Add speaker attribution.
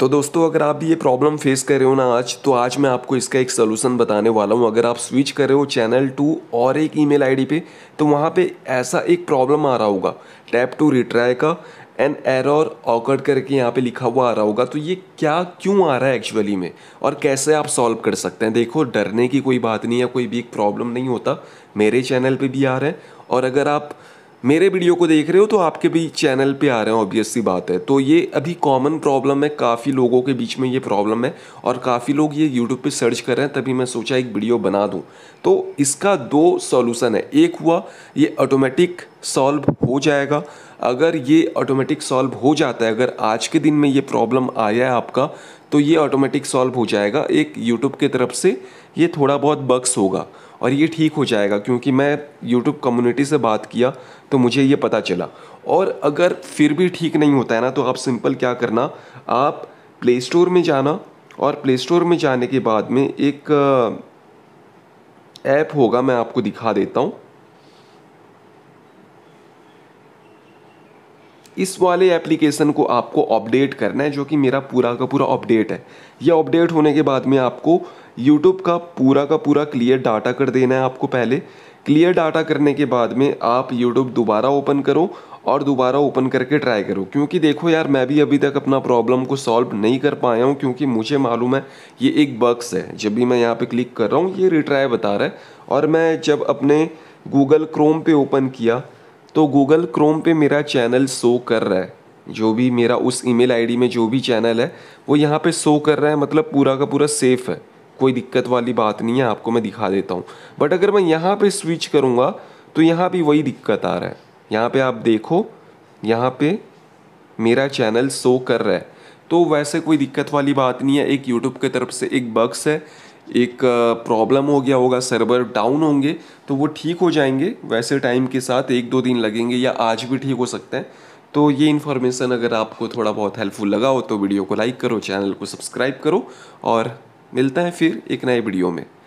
Speaker 1: तो दोस्तों अगर आप भी ये प्रॉब्लम फेस कर रहे हो ना आज तो आज मैं आपको इसका एक सलूशन बताने वाला हूँ अगर आप स्विच कर रहे हो चैनल टू और एक ईमेल आईडी पे तो वहाँ पे ऐसा एक प्रॉब्लम आ रहा होगा टैप टू रिट्राई का एन एरर ऑकर्ड करके यहाँ पे लिखा हुआ आ रहा होगा तो ये क्या क्यों आ रहा है एक्चुअली में और कैसे आप सॉल्व कर सकते हैं देखो डरने की कोई बात नहीं है कोई भी प्रॉब्लम नहीं होता मेरे चैनल पर भी आ रहा है और अगर आप मेरे वीडियो को देख रहे हो तो आपके भी चैनल पे आ रहे हैं ऑब्वियस सी बात है तो ये अभी कॉमन प्रॉब्लम है काफ़ी लोगों के बीच में ये प्रॉब्लम है और काफ़ी लोग ये यूट्यूब पे सर्च कर रहे हैं तभी मैं सोचा एक वीडियो बना दूं तो इसका दो सॉल्यूशन है एक हुआ ये ऑटोमेटिक सॉल्व हो जाएगा अगर ये ऑटोमेटिक सॉल्व हो जाता है अगर आज के दिन में ये प्रॉब्लम आया है आपका तो ये ऑटोमेटिक सॉल्व हो जाएगा एक यूट्यूब की तरफ से ये थोड़ा बहुत बक्स होगा और ये ठीक हो जाएगा क्योंकि मैं यूट्यूब कम्युनिटी से बात किया तो मुझे ये पता चला और अगर फिर भी ठीक नहीं होता है ना तो आप सिंपल क्या करना आप प्ले स्टोर में जाना और प्ले स्टोर में जाने के बाद में एक ऐप होगा मैं आपको दिखा देता हूँ इस वाले एप्लीकेशन को आपको अपडेट करना है जो कि मेरा पूरा का पूरा अपडेट है यह अपडेट होने के बाद में आपको यूट्यूब का पूरा का पूरा क्लियर डाटा कर देना है आपको पहले क्लियर डाटा करने के बाद में आप यूट्यूब दोबारा ओपन करो और दोबारा ओपन करके ट्राई करो क्योंकि देखो यार मैं भी अभी तक अपना प्रॉब्लम को सॉल्व नहीं कर पाया हूँ क्योंकि मुझे मालूम है ये एक बक्स है जब भी मैं यहाँ पे क्लिक कर रहा हूँ ये रिट्राई बता रहा है और मैं जब अपने गूगल क्रोम पे ओपन किया तो गूगल क्रोम पे मेरा चैनल शो कर रहा है जो भी मेरा उस ईमेल आईडी में जो भी चैनल है वो यहाँ पे शो कर रहा है मतलब पूरा का पूरा सेफ़ है कोई दिक्कत वाली बात नहीं है आपको मैं दिखा देता हूँ बट अगर मैं यहाँ पे स्विच करूँगा तो यहाँ भी वही दिक्कत आ रहा है यहाँ पे आप देखो यहाँ पे मेरा चैनल शो कर रहा है तो वैसे कोई दिक्कत वाली बात नहीं है एक यूट्यूब की तरफ से एक बक्स है एक प्रॉब्लम हो गया होगा सर्वर डाउन होंगे तो वो ठीक हो जाएंगे वैसे टाइम के साथ एक दो दिन लगेंगे या आज भी ठीक हो सकते हैं तो ये इन्फॉर्मेशन अगर आपको थोड़ा बहुत हेल्पफुल लगा हो तो वीडियो को लाइक करो चैनल को सब्सक्राइब करो और मिलता है फिर एक नए वीडियो में